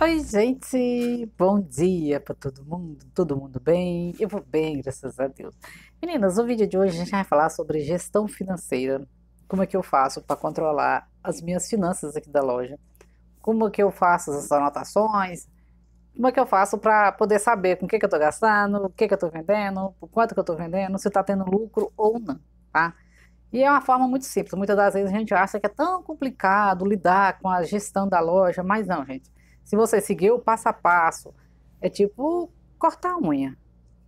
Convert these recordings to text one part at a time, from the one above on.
Oi, gente, bom dia para todo mundo. Todo mundo bem? Eu vou bem, graças a Deus. Meninas, no vídeo de hoje a gente vai falar sobre gestão financeira. Como é que eu faço para controlar as minhas finanças aqui da loja? Como é que eu faço as anotações? Como é que eu faço para poder saber com o que, que eu estou gastando, o que, que eu estou vendendo, por quanto que eu estou vendendo, se está tendo lucro ou não, tá? E é uma forma muito simples. Muitas das vezes a gente acha que é tão complicado lidar com a gestão da loja, mas não, gente se você seguir o passo a passo, é tipo cortar a unha.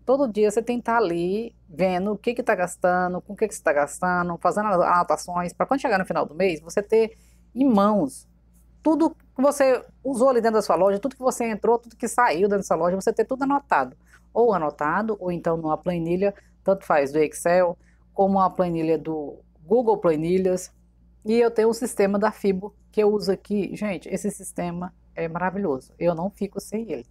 Todo dia você tem que estar ali vendo o que está gastando, com o que, que você está gastando, fazendo anotações, para quando chegar no final do mês, você ter em mãos tudo que você usou ali dentro da sua loja, tudo que você entrou, tudo que saiu dentro da sua loja, você ter tudo anotado. Ou anotado, ou então numa planilha, tanto faz do Excel, como a planilha do Google Planilhas. E eu tenho o um sistema da FIBO que eu uso aqui. Gente, esse sistema é maravilhoso. Eu não fico sem ele.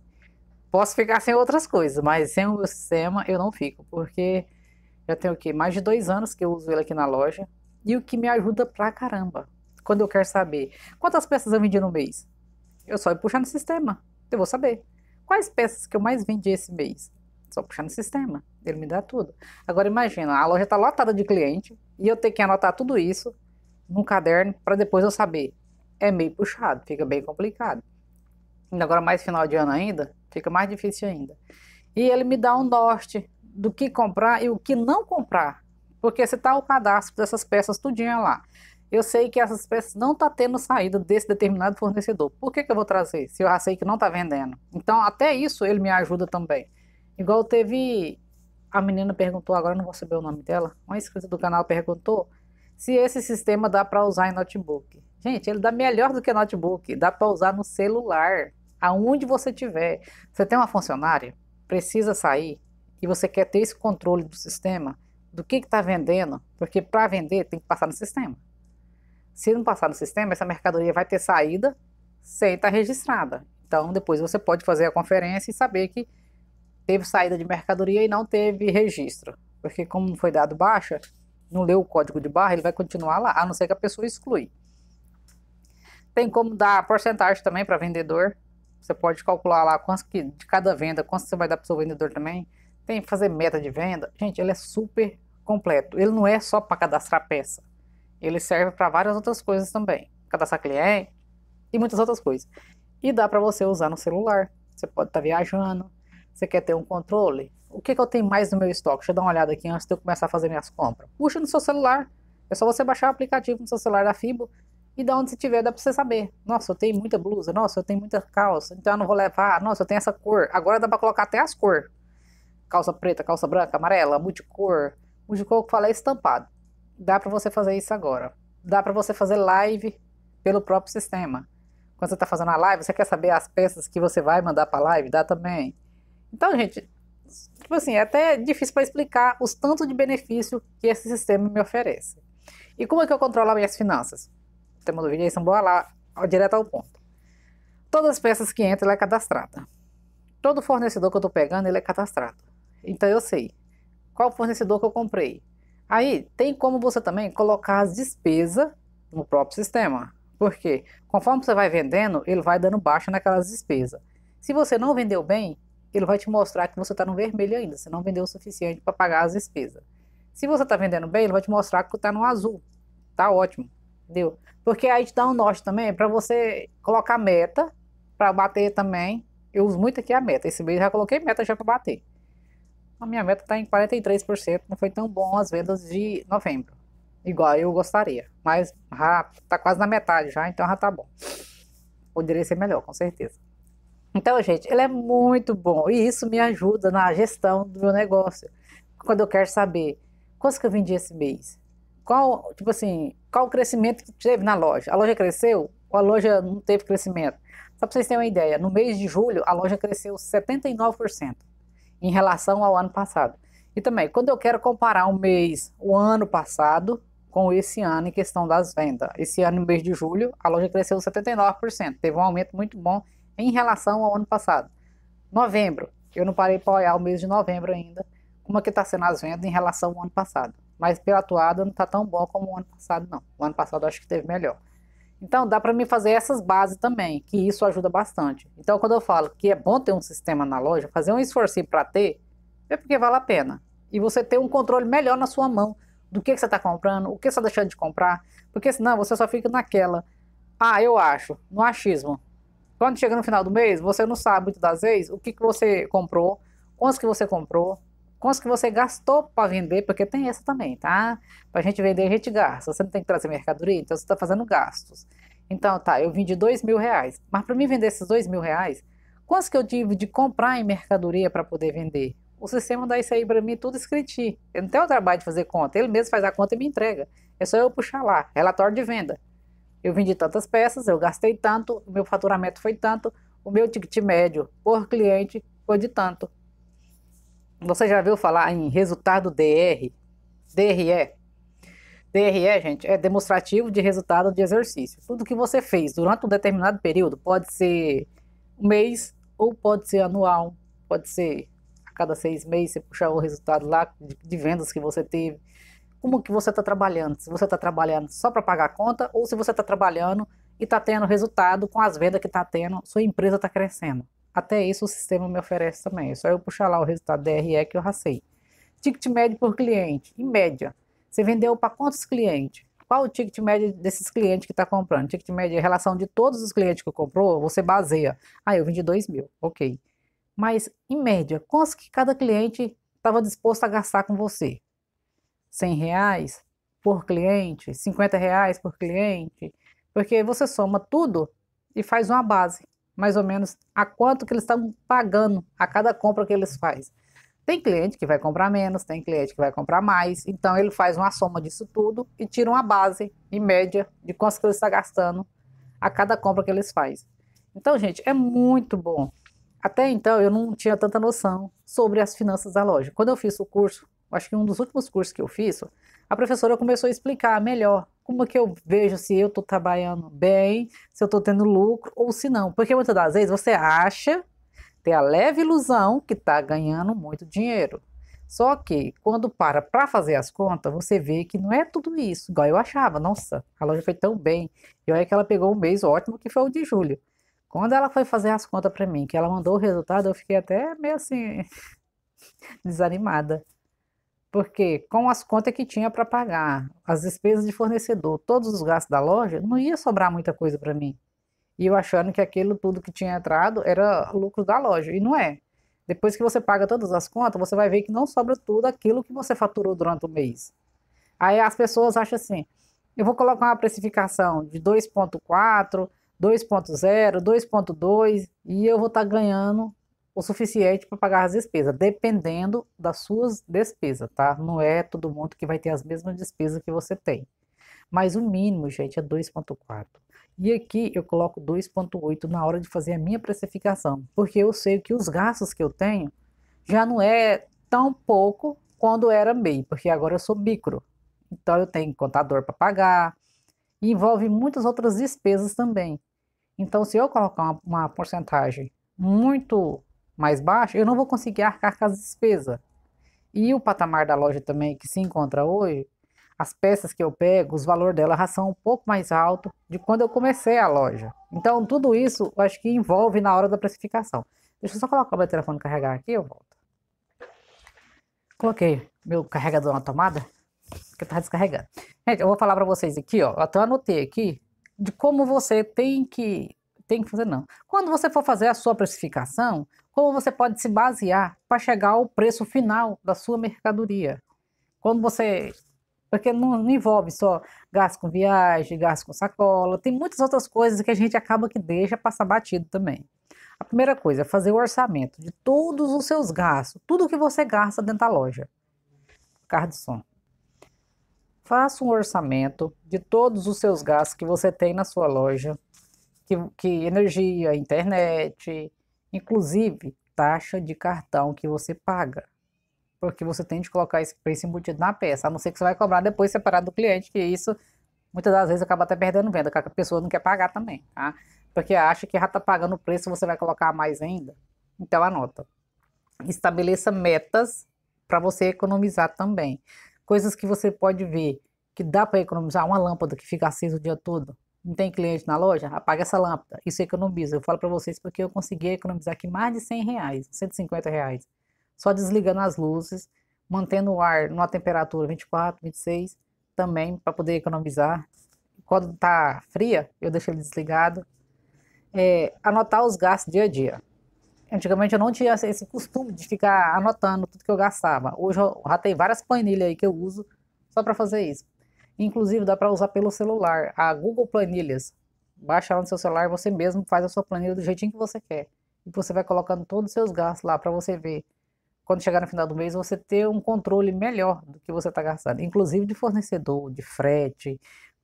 Posso ficar sem outras coisas, mas sem o meu sistema eu não fico, porque já tem o quê? Mais de dois anos que eu uso ele aqui na loja. E o que me ajuda pra caramba. Quando eu quero saber quantas peças eu vendi no mês, eu só ia puxar no sistema. Eu vou saber. Quais peças que eu mais vendi esse mês? Só puxar no sistema. Ele me dá tudo. Agora imagina, a loja está lotada de cliente e eu tenho que anotar tudo isso num caderno para depois eu saber. É meio puxado, fica bem complicado agora mais final de ano ainda, fica mais difícil ainda. E ele me dá um norte do que comprar e o que não comprar, porque você tá o cadastro dessas peças tudinha lá. Eu sei que essas peças não tá tendo saída desse determinado fornecedor. Por que, que eu vou trazer se eu já sei que não tá vendendo? Então, até isso ele me ajuda também. Igual teve a menina perguntou, agora não vou saber o nome dela, uma inscrita do canal perguntou se esse sistema dá para usar em notebook. Gente, ele dá melhor do que notebook, dá para usar no celular aonde você tiver. Você tem uma funcionária, precisa sair e você quer ter esse controle do sistema, do que está vendendo, porque para vender tem que passar no sistema. Se não passar no sistema, essa mercadoria vai ter saída sem estar tá registrada. Então, depois você pode fazer a conferência e saber que teve saída de mercadoria e não teve registro. Porque, como foi dado baixa, não leu o código de barra, ele vai continuar lá, a não ser que a pessoa exclui. Tem como dar porcentagem também para vendedor. Você pode calcular lá quanto que, de cada venda, quanto você vai dar para o seu vendedor também. Tem que fazer meta de venda. Gente, ele é super completo. Ele não é só para cadastrar peça. Ele serve para várias outras coisas também. Cadastrar cliente e muitas outras coisas. E dá para você usar no celular. Você pode estar tá viajando. Você quer ter um controle? O que, que eu tenho mais no meu estoque? Deixa eu dar uma olhada aqui antes de eu começar a fazer minhas compras. Puxa no seu celular. É só você baixar o aplicativo no seu celular da Fibo e da onde você tiver, dá para você saber. Nossa, eu tenho muita blusa, nossa, eu tenho muita calça, então eu não vou levar, ah, nossa, eu tenho essa cor. Agora dá para colocar até as cores. Calça preta, calça branca, amarela, multicor. Multicor que eu falei é estampado. Dá para você fazer isso agora. Dá para você fazer live pelo próprio sistema. Quando você está fazendo a live, você quer saber as peças que você vai mandar para live? Dá também. Então, gente, tipo assim, é até difícil para explicar os tantos de benefício que esse sistema me oferece. E como é que eu controlo as minhas finanças? tema do vídeo, aí bora lá direto ao ponto. Todas as peças que entram, ela é cadastrada. Todo fornecedor que eu estou pegando, ele é cadastrado. Então eu sei qual fornecedor que eu comprei. Aí tem como você também colocar as despesas no próprio sistema. Porque conforme você vai vendendo, ele vai dando baixa naquelas despesas. Se você não vendeu bem, ele vai te mostrar que você está no vermelho ainda. Você não vendeu o suficiente para pagar as despesas. Se você está vendendo bem, ele vai te mostrar que está no azul. Tá ótimo. Deu. Porque aí te dá um norte também, para você colocar meta, para bater também. Eu uso muito aqui a meta. Esse mês já coloquei meta já para bater. A minha meta está em 43%. Não foi tão bom as vendas de novembro. Igual eu gostaria. Mas já tá quase na metade já, então já tá bom. Poderia ser melhor, com certeza. Então, gente, ele é muito bom. E isso me ajuda na gestão do meu negócio. Quando eu quero saber quantos que eu vendi esse mês, qual, tipo assim, qual o crescimento que teve na loja? A loja cresceu ou a loja não teve crescimento? Só para vocês terem uma ideia, no mês de julho a loja cresceu 79% em relação ao ano passado. E também, quando eu quero comparar o mês, o ano passado com esse ano em questão das vendas. Esse ano, no mês de julho, a loja cresceu 79%. Teve um aumento muito bom em relação ao ano passado. Novembro, eu não parei para olhar o mês de novembro ainda, como é que está sendo as vendas em relação ao ano passado mas pela atuada não está tão bom como o ano passado, não. O ano passado acho que teve melhor. Então dá para mim fazer essas bases também, que isso ajuda bastante. Então quando eu falo que é bom ter um sistema na loja, fazer um esforço para ter, é porque vale a pena. E você ter um controle melhor na sua mão do que, que você está comprando, o que você está deixando de comprar, porque senão você só fica naquela, ah, eu acho, no achismo. Quando chega no final do mês, você não sabe muitas das vezes o que, que você comprou, quantos que você comprou, quantos que você gastou para vender, porque tem essa também, tá? Para a gente vender, a gente gasta. Você não tem que trazer mercadoria, então você está fazendo gastos. Então, tá, eu vendi dois mil reais, mas para mim vender esses dois mil reais, quantos que eu tive de comprar em mercadoria para poder vender? O sistema dá isso aí para mim tudo escritinho. Eu não tenho o trabalho de fazer conta, ele mesmo faz a conta e me entrega. É só eu puxar lá, relatório de venda. Eu vendi tantas peças, eu gastei tanto, o meu faturamento foi tanto, o meu ticket médio por cliente foi de tanto. Você já viu falar em resultado DR? DRE? É? DRE, é, gente, é demonstrativo de resultado de exercício. Tudo que você fez durante um determinado período pode ser um mês ou pode ser anual, pode ser a cada seis meses você puxar o resultado lá de, vendas que você teve. Como que você está trabalhando? Se você está trabalhando só para pagar a conta ou se você está trabalhando e está tendo resultado com as vendas que está tendo, sua empresa está crescendo. Até isso o sistema me oferece também. É só eu puxar lá o resultado DRE que eu racei. Ticket médio por cliente, em média. Você vendeu para quantos clientes? Qual o ticket médio desses clientes que está comprando? Ticket médio é a relação de todos os clientes que comprou, você baseia. Ah, eu vendi 2 mil, ok. Mas, em média, quantos que cada cliente estava disposto a gastar com você? 100 reais por cliente? 50 reais por cliente? Porque você soma tudo e faz uma base mais ou menos a quanto que eles estão pagando a cada compra que eles fazem. Tem cliente que vai comprar menos, tem cliente que vai comprar mais, então ele faz uma soma disso tudo e tira uma base em média de quanto que ele está gastando a cada compra que eles fazem. Então, gente, é muito bom. Até então eu não tinha tanta noção sobre as finanças da loja. Quando eu fiz o curso, acho que um dos últimos cursos que eu fiz, a professora começou a explicar melhor como é que eu vejo se eu estou trabalhando bem, se eu estou tendo lucro ou se não. Porque muitas das vezes você acha, tem a leve ilusão que está ganhando muito dinheiro. Só que quando para para fazer as contas, você vê que não é tudo isso. Igual eu achava, nossa, a loja foi tão bem. E olha que ela pegou um mês ótimo, que foi o de julho. Quando ela foi fazer as contas para mim, que ela mandou o resultado, eu fiquei até meio assim, desanimada. Porque com as contas que tinha para pagar, as despesas de fornecedor, todos os gastos da loja, não ia sobrar muita coisa para mim. E eu achando que aquilo tudo que tinha entrado era lucro da loja, e não é. Depois que você paga todas as contas, você vai ver que não sobra tudo aquilo que você faturou durante o mês. Aí as pessoas acham assim: eu vou colocar uma precificação de 2,4, 2,0, 2,2 e eu vou estar tá ganhando o suficiente para pagar as despesas, dependendo das suas despesas, tá? Não é todo mundo que vai ter as mesmas despesas que você tem. Mas o mínimo, gente, é 2.4. E aqui eu coloco 2.8 na hora de fazer a minha precificação, porque eu sei que os gastos que eu tenho já não é tão pouco quando era MEI, porque agora eu sou micro. Então eu tenho contador para pagar, e envolve muitas outras despesas também. Então se eu colocar uma, uma porcentagem muito mais baixo, eu não vou conseguir arcar com as despesas. E o patamar da loja também que se encontra hoje, as peças que eu pego, os valor dela já são um pouco mais alto de quando eu comecei a loja. Então tudo isso eu acho que envolve na hora da precificação. Deixa eu só colocar o meu telefone carregar aqui, eu volto. Coloquei meu carregador na tomada, que tá descarregando. Gente, eu vou falar para vocês aqui, ó, eu até anotei aqui de como você tem que tem que fazer, não. Quando você for fazer a sua precificação, como você pode se basear para chegar ao preço final da sua mercadoria? Quando você. Porque não, não envolve só gasto com viagem, gasto com sacola, tem muitas outras coisas que a gente acaba que deixa passar batido também. A primeira coisa é fazer o orçamento de todos os seus gastos, tudo que você gasta dentro da loja. Carro de som. Faça um orçamento de todos os seus gastos que você tem na sua loja, que, que energia, internet, inclusive taxa de cartão que você paga. Porque você tem de colocar esse preço embutido na peça, a não ser que você vai cobrar depois separado do cliente, que isso muitas das vezes acaba até perdendo venda, que a pessoa não quer pagar também, tá? Porque acha que já está pagando o preço, você vai colocar mais ainda. Então anota. Estabeleça metas para você economizar também. Coisas que você pode ver que dá para economizar, uma lâmpada que fica acesa o dia todo, não tem cliente na loja, apaga essa lâmpada. Isso é economiza. Eu falo para vocês porque eu consegui economizar aqui mais de 100 reais, 150 reais. Só desligando as luzes, mantendo o ar numa temperatura 24, 26, também para poder economizar. Quando tá fria, eu deixo ele desligado. É, anotar os gastos dia a dia. Antigamente eu não tinha esse costume de ficar anotando tudo que eu gastava. Hoje eu já tenho várias planilhas aí que eu uso só para fazer isso Inclusive, dá para usar pelo celular. A Google Planilhas. Baixa ela no seu celular, você mesmo faz a sua planilha do jeitinho que você quer. E você vai colocando todos os seus gastos lá para você ver. Quando chegar no final do mês, você ter um controle melhor do que você está gastando. Inclusive de fornecedor, de frete,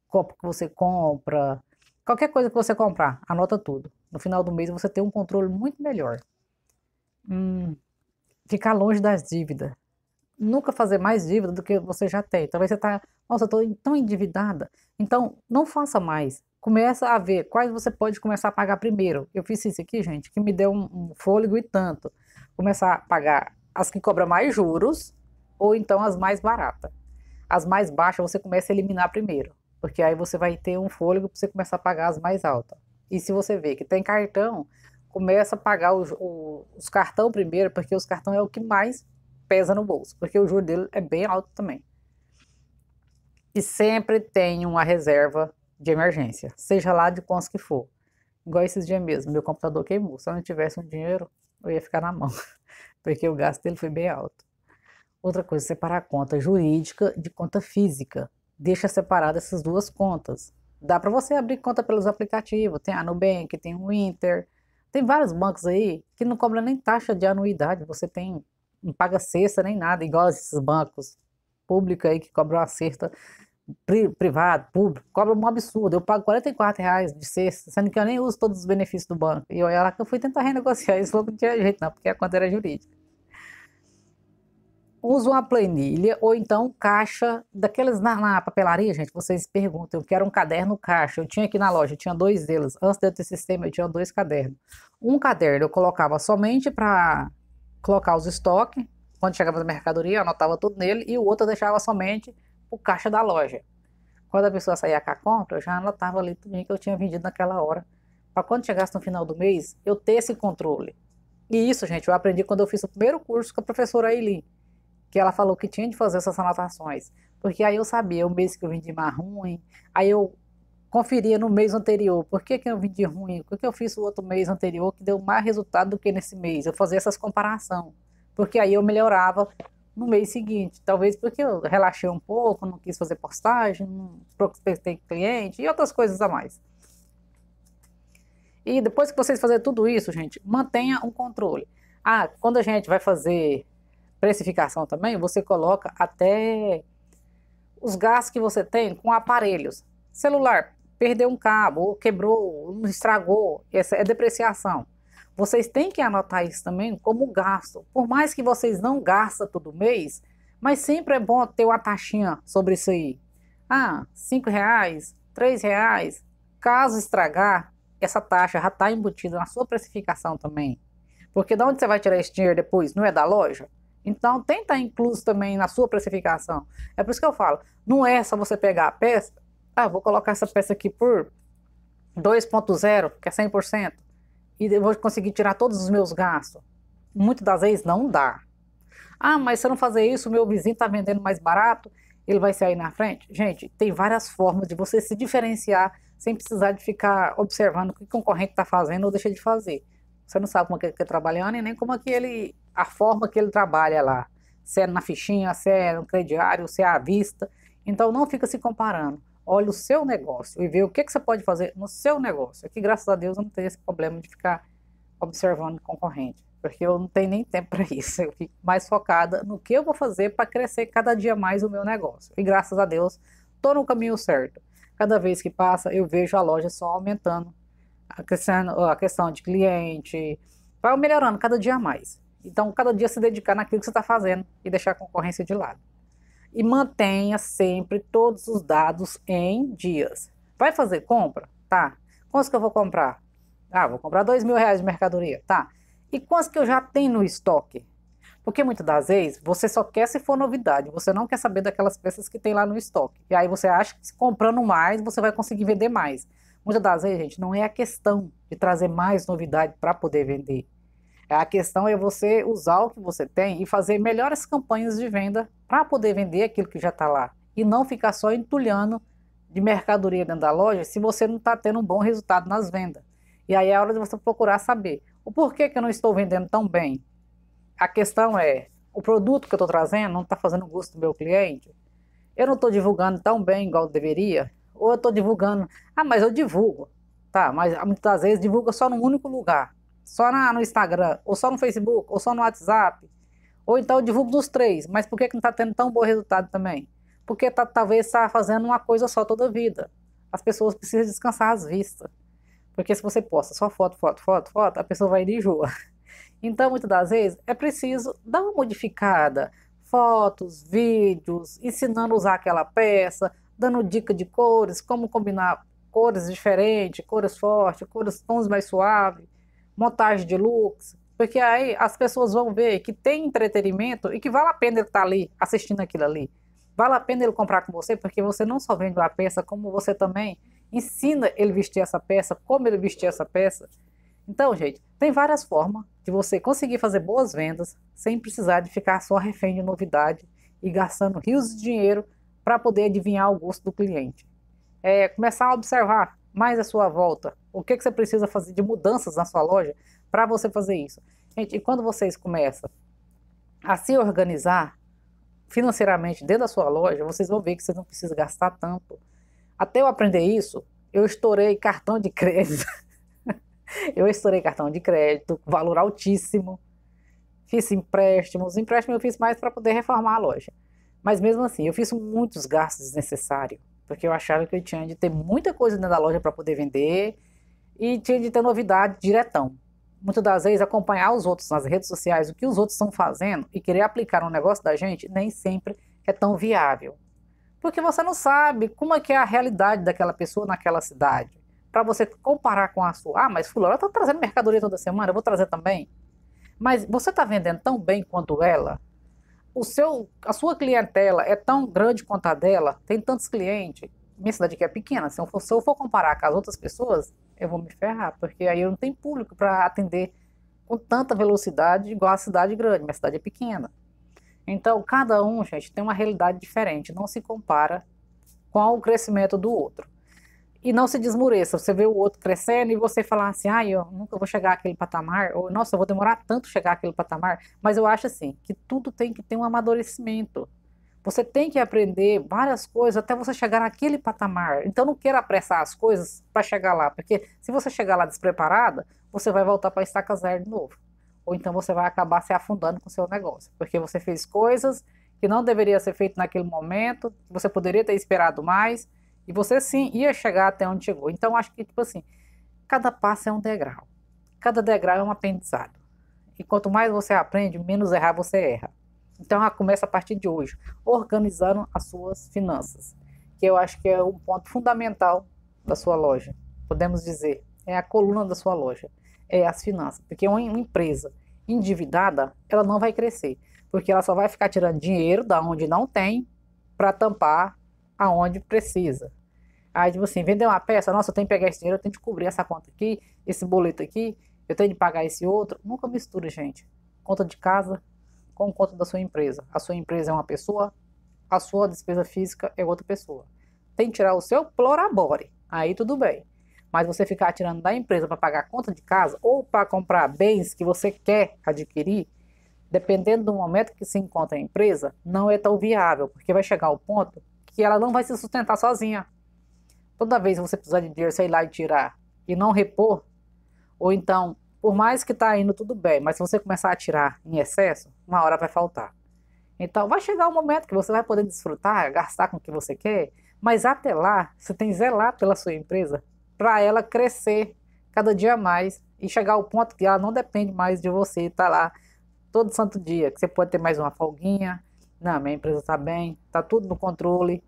copo que você compra. Qualquer coisa que você comprar, anota tudo. No final do mês, você tem um controle muito melhor. Hum, ficar longe das dívidas nunca fazer mais dívida do que você já tem. Talvez então, você está, nossa, estou tão endividada. Então, não faça mais. Começa a ver quais você pode começar a pagar primeiro. Eu fiz isso aqui, gente, que me deu um, um fôlego e tanto. Começar a pagar as que cobram mais juros ou então as mais baratas. As mais baixas você começa a eliminar primeiro, porque aí você vai ter um fôlego para você começar a pagar as mais altas. E se você vê que tem cartão, começa a pagar os, os, os cartão primeiro, porque os cartão é o que mais pesa no bolso, porque o juro dele é bem alto também. E sempre tem uma reserva de emergência, seja lá de quantos que for. Igual esses dias mesmo, meu computador queimou. Se eu não tivesse um dinheiro, eu ia ficar na mão, porque o gasto dele foi bem alto. Outra coisa, separar a conta jurídica de conta física. Deixa separadas essas duas contas. Dá para você abrir conta pelos aplicativos. Tem a Nubank, tem o Inter, tem vários bancos aí que não cobram nem taxa de anuidade. Você tem não paga cesta nem nada, igual esses bancos públicos aí que cobram uma cesta privado, público, cobra um absurdo. Eu pago 44 reais de cesta, sendo que eu nem uso todos os benefícios do banco. E olha lá que eu fui tentar renegociar, isso não tinha jeito não, porque a conta era jurídica. Uso uma planilha ou então caixa daqueles na, na papelaria, gente, vocês perguntam, eu quero um caderno caixa. Eu tinha aqui na loja, eu tinha dois deles. Antes de eu ter sistema, eu tinha dois cadernos. Um caderno eu colocava somente para colocar os estoques, quando chegava a mercadoria, anotava tudo nele e o outro deixava somente o caixa da loja. Quando a pessoa saía com a compra, eu já anotava ali tudo que eu tinha vendido naquela hora, para quando chegasse no final do mês, eu ter esse controle. E isso, gente, eu aprendi quando eu fiz o primeiro curso com a professora Eileen, que ela falou que tinha de fazer essas anotações, porque aí eu sabia o mês que eu vendi mais ruim, aí eu conferia no mês anterior. Por que, que eu vendi ruim? O que eu fiz o outro mês anterior que deu mais resultado do que nesse mês? Eu fazia essas comparações, porque aí eu melhorava no mês seguinte. Talvez porque eu relaxei um pouco, não quis fazer postagem, não prospectei cliente e outras coisas a mais. E depois que vocês fazerem tudo isso, gente, mantenha um controle. Ah, quando a gente vai fazer precificação também, você coloca até os gastos que você tem com aparelhos. Celular, perdeu um cabo, ou quebrou, ou estragou, essa é depreciação. Vocês têm que anotar isso também como gasto. Por mais que vocês não gastem todo mês, mas sempre é bom ter uma taxinha sobre isso aí. Ah, cinco reais, três reais. Caso estragar, essa taxa já está embutida na sua precificação também. Porque de onde você vai tirar esse dinheiro depois? Não é da loja? Então, tenta incluso também na sua precificação. É por isso que eu falo, não é só você pegar a peça ah, vou colocar essa peça aqui por 2.0, que é 100%, e vou conseguir tirar todos os meus gastos. Muitas das vezes não dá. Ah, mas se eu não fazer isso, meu vizinho está vendendo mais barato, ele vai sair na frente? Gente, tem várias formas de você se diferenciar sem precisar de ficar observando o que o concorrente está fazendo ou deixa de fazer. Você não sabe como é que ele está trabalhando e nem como é que ele, a forma que ele trabalha lá. Se é na fichinha, se é no crediário, se é à vista. Então não fica se comparando olha o seu negócio e vê o que, que você pode fazer no seu negócio. Aqui, é graças a Deus, eu não tenho esse problema de ficar observando concorrente, porque eu não tenho nem tempo para isso. Eu fico mais focada no que eu vou fazer para crescer cada dia mais o meu negócio. E graças a Deus, estou no caminho certo. Cada vez que passa, eu vejo a loja só aumentando, crescendo a questão de cliente, vai melhorando cada dia mais. Então, cada dia se dedicar naquilo que você está fazendo e deixar a concorrência de lado e mantenha sempre todos os dados em dias. Vai fazer compra? Tá. Quantos que eu vou comprar? Ah, vou comprar dois mil reais de mercadoria. Tá. E quantos que eu já tenho no estoque? Porque muitas das vezes você só quer se for novidade, você não quer saber daquelas peças que tem lá no estoque. E aí você acha que comprando mais você vai conseguir vender mais. Muitas das vezes, gente, não é a questão de trazer mais novidade para poder vender. É, a questão é você usar o que você tem e fazer melhores campanhas de venda para poder vender aquilo que já está lá e não ficar só entulhando de mercadoria dentro da loja se você não está tendo um bom resultado nas vendas. E aí é a hora de você procurar saber o porquê que eu não estou vendendo tão bem. A questão é, o produto que eu estou trazendo não está fazendo o gosto do meu cliente? Eu não estou divulgando tão bem igual deveria? Ou eu estou divulgando, ah, mas eu divulgo. Tá, mas muitas vezes divulga só num único lugar só na, no Instagram, ou só no Facebook, ou só no WhatsApp, ou então eu divulgo dos três, mas por que, que não está tendo tão bom resultado também? Porque tá, talvez está fazendo uma coisa só toda a vida. As pessoas precisam descansar as vistas. Porque se você posta só foto, foto, foto, foto, a pessoa vai e enjoa. Então, muitas das vezes, é preciso dar uma modificada. Fotos, vídeos, ensinando a usar aquela peça, dando dica de cores, como combinar cores diferentes, cores fortes, cores tons mais suaves montagem de looks, porque aí as pessoas vão ver que tem entretenimento e que vale a pena ele estar tá ali assistindo aquilo ali. Vale a pena ele comprar com você, porque você não só vende uma peça, como você também ensina ele vestir essa peça, como ele vestir essa peça. Então, gente, tem várias formas de você conseguir fazer boas vendas sem precisar de ficar só refém de novidade e gastando rios de dinheiro para poder adivinhar o gosto do cliente. É começar a observar mais a sua volta, o que, é que você precisa fazer de mudanças na sua loja para você fazer isso? Gente, e quando vocês começam a se organizar financeiramente dentro da sua loja, vocês vão ver que vocês não precisam gastar tanto. Até eu aprender isso, eu estourei cartão de crédito. eu estourei cartão de crédito, valor altíssimo. Fiz empréstimos. empréstimos eu fiz mais para poder reformar a loja. Mas mesmo assim, eu fiz muitos gastos desnecessários, porque eu achava que eu tinha de ter muita coisa dentro da loja para poder vender e tinha de ter novidade diretão. Muitas das vezes acompanhar os outros nas redes sociais, o que os outros estão fazendo e querer aplicar um negócio da gente nem sempre é tão viável. Porque você não sabe como é que é a realidade daquela pessoa naquela cidade. Para você comparar com a sua, ah, mas fulano está trazendo mercadoria toda semana, eu vou trazer também. Mas você está vendendo tão bem quanto ela? O seu, a sua clientela é tão grande quanto a dela? Tem tantos clientes? minha cidade aqui é pequena. Se eu, for, se eu for comparar com as outras pessoas, eu vou me ferrar, porque aí eu não tenho público para atender com tanta velocidade igual a cidade grande. Minha cidade é pequena. Então, cada um, gente, tem uma realidade diferente. Não se compara com o crescimento do outro. E não se desmureça. Você vê o outro crescendo e você falar assim, ah, eu nunca vou chegar àquele patamar, ou nossa, eu vou demorar tanto chegar àquele patamar. Mas eu acho assim, que tudo tem que ter um amadurecimento. Você tem que aprender várias coisas até você chegar naquele patamar. Então não queira apressar as coisas para chegar lá, porque se você chegar lá despreparada, você vai voltar para a estaca zero de novo. Ou então você vai acabar se afundando com o seu negócio, porque você fez coisas que não deveria ser feito naquele momento, você poderia ter esperado mais, e você sim ia chegar até onde chegou. Então acho que tipo assim, cada passo é um degrau. Cada degrau é um aprendizado. E quanto mais você aprende, menos errar você erra. Então, ela começa a partir de hoje, organizando as suas finanças, que eu acho que é um ponto fundamental da sua loja. Podemos dizer, é a coluna da sua loja, é as finanças, porque uma empresa endividada, ela não vai crescer, porque ela só vai ficar tirando dinheiro da onde não tem para tampar aonde precisa. Aí, tipo assim, vender uma peça, nossa, eu tenho que pegar esse dinheiro, eu tenho que cobrir essa conta aqui, esse boleto aqui, eu tenho que pagar esse outro. Nunca mistura, gente. Conta de casa, com conta da sua empresa. A sua empresa é uma pessoa, a sua despesa física é outra pessoa. Tem que tirar o seu plorabore, aí tudo bem. Mas você ficar tirando da empresa para pagar conta de casa ou para comprar bens que você quer adquirir, dependendo do momento que se encontra a empresa, não é tão viável, porque vai chegar o ponto que ela não vai se sustentar sozinha. Toda vez que você precisar de dinheiro, sei lá, e tirar e não repor, ou então por mais que está indo tudo bem, mas se você começar a tirar em excesso, uma hora vai faltar. Então vai chegar um momento que você vai poder desfrutar, gastar com o que você quer, mas até lá você tem que zelar pela sua empresa para ela crescer cada dia mais e chegar ao ponto que ela não depende mais de você estar tá lá todo santo dia, que você pode ter mais uma folguinha. Não, minha empresa está bem, está tudo no controle.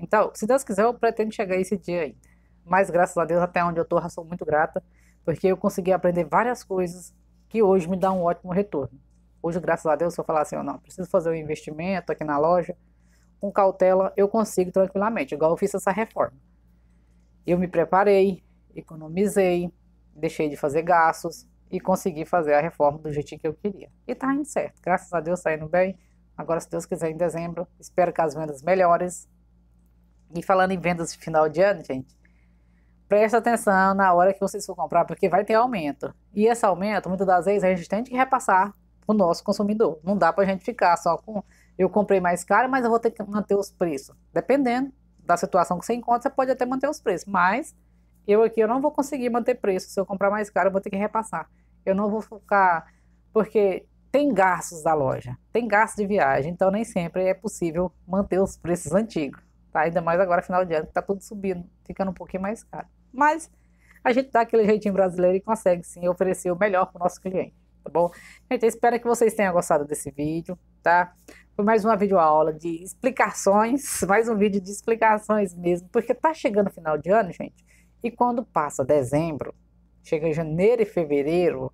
Então, se Deus quiser, eu pretendo chegar esse dia aí. Mas graças a Deus, até onde eu estou, já sou muito grata porque eu consegui aprender várias coisas que hoje me dão um ótimo retorno. Hoje, graças a Deus, se eu falar assim, eu não preciso fazer um investimento aqui na loja, com cautela eu consigo tranquilamente, igual eu fiz essa reforma. Eu me preparei, economizei, deixei de fazer gastos e consegui fazer a reforma do jeitinho que eu queria. E tá indo certo, graças a Deus tá indo bem. Agora, se Deus quiser, em dezembro, espero que as vendas melhores. E falando em vendas de final de ano, gente, presta atenção na hora que vocês for comprar, porque vai ter aumento. E esse aumento, muitas das vezes, a gente tem que repassar para o nosso consumidor. Não dá para a gente ficar só com eu comprei mais caro, mas eu vou ter que manter os preços. Dependendo da situação que você encontra, você pode até manter os preços, mas eu aqui eu não vou conseguir manter preço. Se eu comprar mais caro, eu vou ter que repassar. Eu não vou ficar porque tem gastos da loja, tem gastos de viagem, então nem sempre é possível manter os preços antigos. Tá? Ainda mais agora, final de ano, que está tudo subindo, ficando um pouquinho mais caro. Mas a gente dá aquele jeitinho brasileiro e consegue sim oferecer o melhor para o nosso cliente, tá bom? Gente, eu espero que vocês tenham gostado desse vídeo, tá? Foi mais uma videoaula de explicações, mais um vídeo de explicações mesmo, porque tá chegando final de ano, gente, e quando passa dezembro, chega janeiro e fevereiro,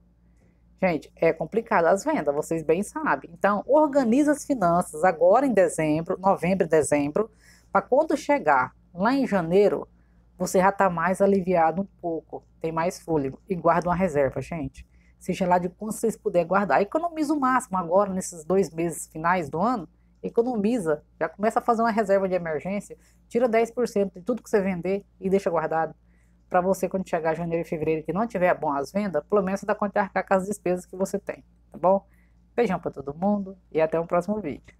gente, é complicado as vendas, vocês bem sabem. Então, organiza as finanças agora em dezembro, novembro e dezembro, para quando chegar lá em janeiro, você já está mais aliviado um pouco, tem mais fôlego e guarda uma reserva, gente. Seja lá de quanto vocês puderem guardar. Economiza o máximo agora, nesses dois meses finais do ano. Economiza, já começa a fazer uma reserva de emergência, tira 10% de tudo que você vender e deixa guardado. Para você, quando chegar janeiro e fevereiro, que não tiver bom as vendas, pelo menos dá conta de arcar com as despesas que você tem, tá bom? Beijão para todo mundo e até o próximo vídeo.